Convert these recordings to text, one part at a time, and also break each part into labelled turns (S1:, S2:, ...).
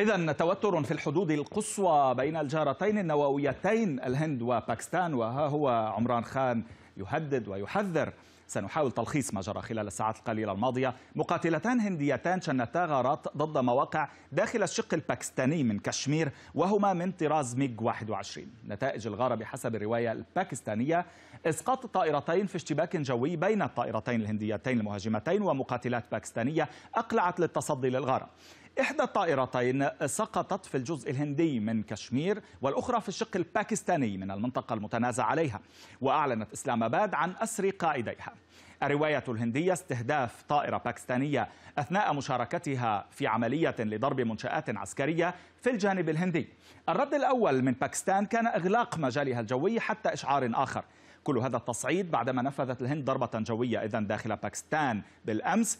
S1: إذا توتر في الحدود القصوى بين الجارتين النوويتين الهند وباكستان وها هو عمران خان يهدد ويحذر سنحاول تلخيص ما جرى خلال الساعات القليلة الماضية مقاتلتان هنديتان شنتا غارات ضد مواقع داخل الشق الباكستاني من كشمير وهما من طراز ميج 21 نتائج الغارة بحسب الرواية الباكستانية إسقاط الطائرتين في اشتباك جوي بين الطائرتين الهنديتين المهاجمتين ومقاتلات باكستانية أقلعت للتصدي للغارة إحدى الطائرتين سقطت في الجزء الهندي من كشمير والأخرى في الشق الباكستاني من المنطقة المتنازع عليها وأعلنت إسلام آباد عن أسر قائديها الرواية الهندية استهداف طائرة باكستانية أثناء مشاركتها في عملية لضرب منشآت عسكرية في الجانب الهندي الرد الأول من باكستان كان إغلاق مجالها الجوي حتى إشعار آخر كل هذا التصعيد بعدما نفذت الهند ضربة جوية إذا داخل باكستان بالأمس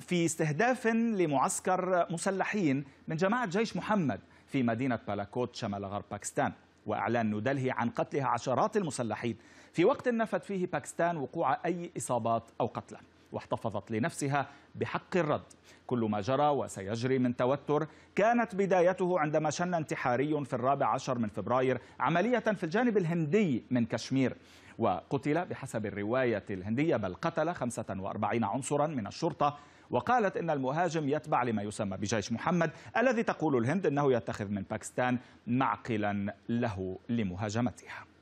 S1: في استهداف لمعسكر مسلحين من جماعة جيش محمد في مدينة بالاكوت شمال غرب باكستان وإعلان نيودلهي عن قتلها عشرات المسلحين في وقت نفت فيه باكستان وقوع أي إصابات أو قتلى واحتفظت لنفسها بحق الرد كل ما جرى وسيجري من توتر كانت بدايته عندما شن انتحاري في الرابع عشر من فبراير عملية في الجانب الهندي من كشمير وقتل بحسب الرواية الهندية بل قتل 45 عنصرا من الشرطة وقالت إن المهاجم يتبع لما يسمى بجيش محمد الذي تقول الهند أنه يتخذ من باكستان معقلا له لمهاجمتها